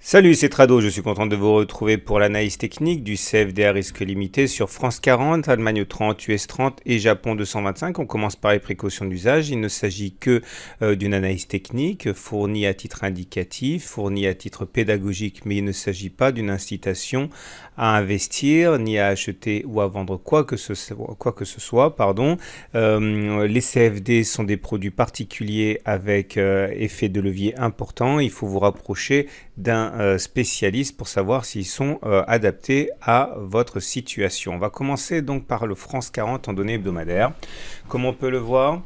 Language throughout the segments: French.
Salut, c'est Trado, je suis content de vous retrouver pour l'analyse technique du CFD à risque limité sur France 40, Allemagne 30, US 30 et Japon 225. On commence par les précautions d'usage. Il ne s'agit que euh, d'une analyse technique fournie à titre indicatif, fournie à titre pédagogique, mais il ne s'agit pas d'une incitation à investir, ni à acheter ou à vendre quoi que ce soit. Euh, les CFD sont des produits particuliers avec euh, effet de levier important. Il faut vous rapprocher d'un euh, spécialiste pour savoir s'ils sont euh, adaptés à votre situation. On va commencer donc par le France 40 en données hebdomadaires. Comme on peut le voir,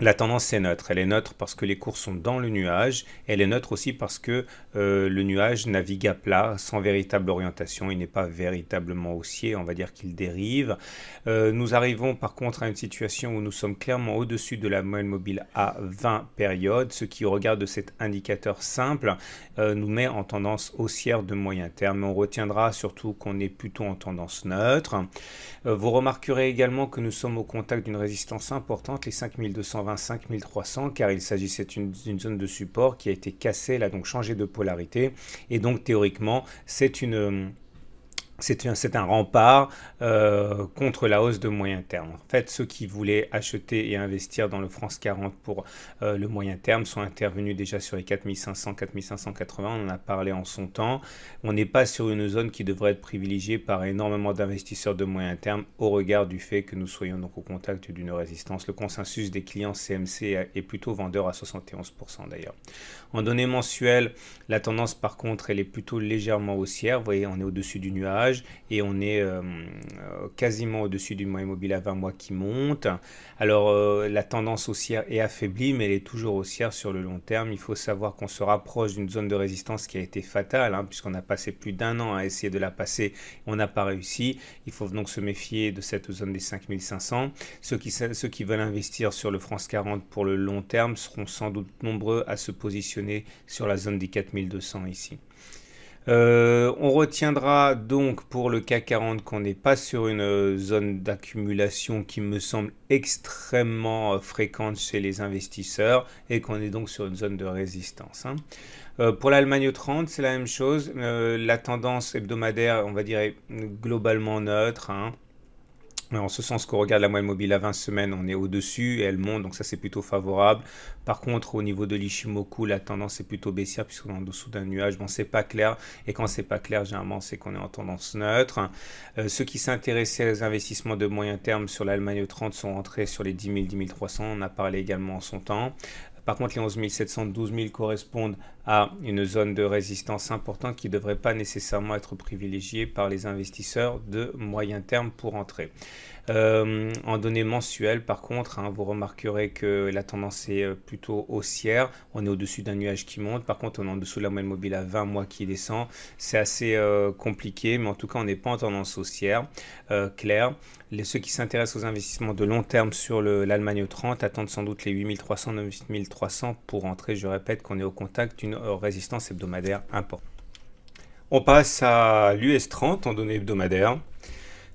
la tendance est neutre. Elle est neutre parce que les cours sont dans le nuage. Elle est neutre aussi parce que euh, le nuage navigue à plat, sans véritable orientation. Il n'est pas véritablement haussier. On va dire qu'il dérive. Euh, nous arrivons par contre à une situation où nous sommes clairement au-dessus de la moyenne mobile à 20 périodes, ce qui, au regard de cet indicateur simple, euh, nous met en tendance haussière de moyen terme. On retiendra surtout qu'on est plutôt en tendance neutre. vous remarquerez également que nous sommes au contact d'une résistance importante, les 5200. 25300 car il s'agissait d'une zone de support qui a été cassée, elle a donc changé de polarité et donc théoriquement c'est une c'est un, rempart euh, contre la hausse de moyen terme. En fait, ceux qui voulaient acheter et investir dans le France 40 pour euh, le moyen terme sont intervenus déjà sur les 4500, 4580, on en a parlé en son temps. On n'est pas sur une zone qui devrait être privilégiée par énormément d'investisseurs de moyen terme au regard du fait que nous soyons donc au contact d'une résistance. Le consensus des clients CMC est plutôt vendeur à 71% d'ailleurs. En données mensuelles, la tendance par contre, elle est plutôt légèrement haussière. Vous voyez, on est au-dessus du nuage et on est euh, euh, quasiment au-dessus du moyen mobile à 20 mois qui monte. Alors euh, la tendance haussière est affaiblie mais elle est toujours haussière sur le long terme. Il faut savoir qu'on se rapproche d'une zone de résistance qui a été fatale hein, puisqu'on a passé plus d'un an à essayer de la passer, on n'a pas réussi. Il faut donc se méfier de cette zone des 5500. ceux qui veulent investir sur le France 40 pour le long terme seront sans doute nombreux à se positionner sur la zone des 4200 ici. Euh, on retiendra donc pour le CAC 40 qu'on n'est pas sur une euh, zone d'accumulation qui me semble extrêmement euh, fréquente chez les investisseurs et qu'on est donc sur une zone de résistance. Hein. pour l'Allemagne 30, c'est la même chose. la tendance hebdomadaire, on va dire, est globalement neutre. Hein en ce sens qu'on regarde la moyenne mobile à 20 semaines, on est au-dessus et elle monte, donc ça c'est plutôt favorable. Par contre, au niveau de l'Ishimoku, la tendance est plutôt baissière puisqu'on est en dessous d'un nuage. Bon, c'est pas clair et quand c'est pas clair, généralement c'est qu'on est en tendance neutre. Euh, ceux qui s'intéressaient aux investissements de moyen terme sur l'Allemagne 30 sont rentrés sur les 10 000, 10 300. On a parlé également en son temps. Par contre, les 11 700, 12 000 correspondent à une zone de résistance importante qui ne devrait pas nécessairement être privilégiée par les investisseurs de moyen terme pour entrer. Euh, en données mensuelles, par contre, hein, vous remarquerez que la tendance est euh, plutôt haussière. On est au-dessus d'un nuage qui monte. Par contre, on est en dessous de la moyenne mobile à 20 mois qui descend. C'est assez euh, compliqué, mais en tout cas, on n'est pas en tendance haussière claire. Les, ceux qui s'intéressent aux investissements de long terme sur l'Allemagne 30 attendent sans doute les 8300, 9300 pour entrer. Je répète qu'on est au contact d'une résistance hebdomadaire importante. On passe à l'US30 en données hebdomadaires.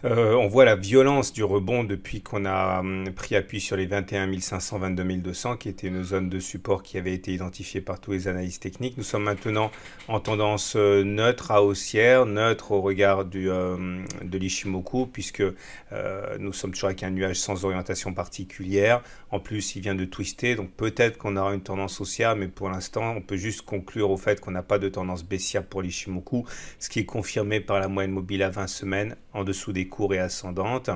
Euh, on voit la violence du rebond depuis qu'on a hum, pris appui sur les 21 500, 22 200, qui était une zone de support qui avait été identifiée par tous les analyses techniques. Nous sommes maintenant en tendance euh, neutre à haussière, neutre au regard du, euh, de l'Ishimoku, puisque nous sommes toujours avec un nuage sans orientation particulière. En plus, il vient de twister, donc peut-être qu'on aura une tendance haussière, mais pour l'instant, on peut juste conclure au fait qu'on n'a pas de tendance baissière pour l'Ishimoku, ce qui est confirmé par la moyenne mobile à 20 semaines en dessous des court et ascendante.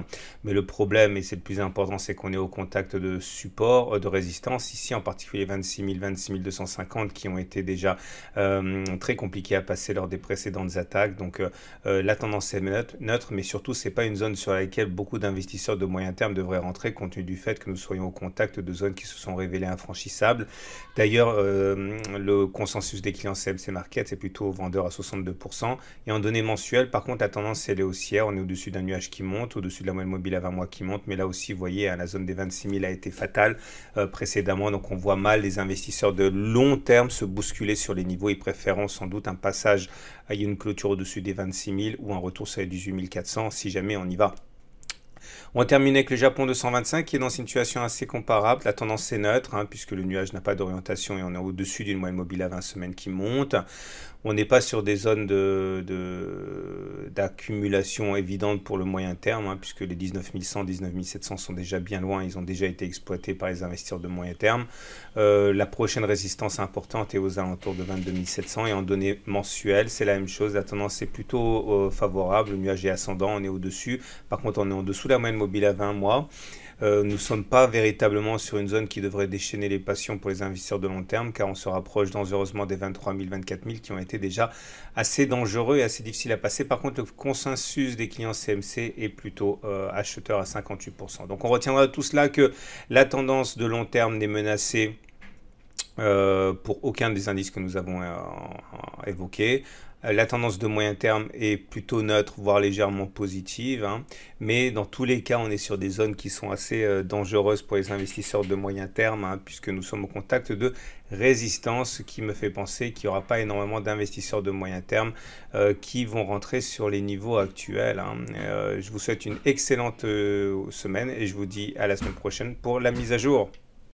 Mais le problème, et c'est le plus important, c'est qu'on est au contact de support, euh, de résistance. Ici, en particulier 26 000, 26 250 qui ont été déjà euh, très compliqués à passer lors des précédentes attaques. Donc euh, la tendance est neutre, mais surtout, c'est pas une zone sur laquelle beaucoup d'investisseurs de moyen terme devraient rentrer compte tenu du fait que nous soyons au contact de zones qui se sont révélées infranchissables. D'ailleurs, le consensus des clients CMC Market, c'est plutôt vendeur à 62%. Et en données mensuelles, par contre, la tendance, elle est haussière. On est au-dessus d'un nuage qui monte, au-dessus de la moyenne mobile à 20 mois qui monte, mais là aussi, vous voyez, hein, la zone des 26 000 a été fatale euh, précédemment, donc on voit mal les investisseurs de long terme se bousculer sur les niveaux, et préférant sans doute un passage à euh, une clôture au-dessus des 26 000 ou un retour sur les 18 400 si jamais on y va. On terminer avec le Japon 225 qui est dans une situation assez comparable. La tendance est neutre hein, puisque le nuage n'a pas d'orientation et on est au-dessus d'une moyenne mobile à 20 semaines qui monte on n'est pas sur des zones d'accumulation de, évidente pour le moyen terme, hein, puisque les 19 700 sont déjà bien loin, ils ont déjà été exploités par les investisseurs de moyen terme. Euh, la prochaine résistance importante est aux alentours de 700 et en données mensuelles, c'est la même chose, la tendance est plutôt euh, favorable, le nuage est ascendant, on est au-dessus, par contre on est en dessous de la moyenne mobile à 20 mois. Euh, nous ne sommes pas véritablement sur une zone qui devrait déchaîner les passions pour les investisseurs de long terme, car on se rapproche dangereusement des 23 000, 24 000 qui ont été déjà assez dangereux et assez difficiles à passer. Par contre, le consensus des clients CMC est plutôt euh, acheteur à 58%. Donc on retiendra de tout cela que la tendance de long terme n'est menacée. Euh, pour aucun des indices que nous avons évoqués. Euh, la tendance de moyen terme est plutôt neutre, voire légèrement positive. Hein. Mais dans tous les cas, on est sur des zones qui sont assez euh, dangereuses pour les investisseurs de moyen terme, hein, puisque nous sommes au contact de résistance, ce qui me fait penser qu'il n'y aura pas énormément d'investisseurs de moyen terme euh, qui vont rentrer sur les niveaux actuels. Hein. je vous souhaite une excellente semaine et je vous dis à la semaine prochaine pour la mise à jour.